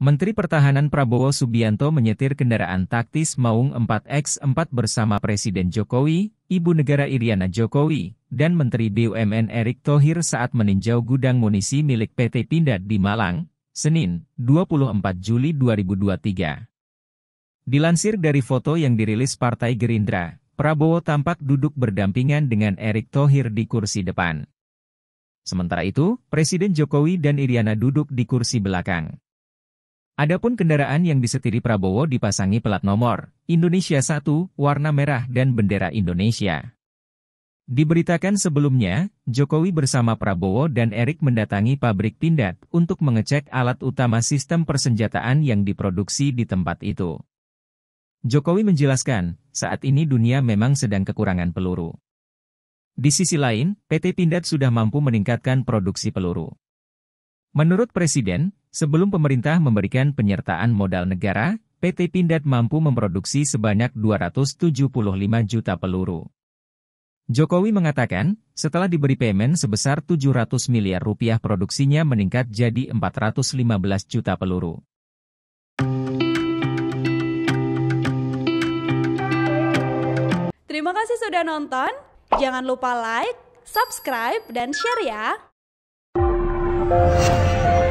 Menteri Pertahanan Prabowo Subianto menyetir kendaraan taktis Maung 4X4 bersama Presiden Jokowi, Ibu Negara Iriana Jokowi, dan Menteri BUMN Erick Thohir saat meninjau gudang munisi milik PT Pindad di Malang, Senin, 24 Juli 2023. Dilansir dari foto yang dirilis Partai Gerindra, Prabowo tampak duduk berdampingan dengan Erick Thohir di kursi depan. Sementara itu, Presiden Jokowi dan Iriana duduk di kursi belakang. Adapun kendaraan yang disetiri Prabowo dipasangi pelat nomor Indonesia 1, warna merah dan bendera Indonesia. Diberitakan sebelumnya, Jokowi bersama Prabowo dan Erik mendatangi pabrik Pindad untuk mengecek alat utama sistem persenjataan yang diproduksi di tempat itu. Jokowi menjelaskan, saat ini dunia memang sedang kekurangan peluru. Di sisi lain, PT Pindad sudah mampu meningkatkan produksi peluru. Menurut Presiden, sebelum pemerintah memberikan penyertaan modal negara, PT Pindad mampu memproduksi sebanyak 275 juta peluru. Jokowi mengatakan, setelah diberi payment sebesar 700 miliar rupiah produksinya meningkat jadi 415 juta peluru. Terima kasih sudah nonton. Jangan lupa like, subscribe, dan share ya. そう。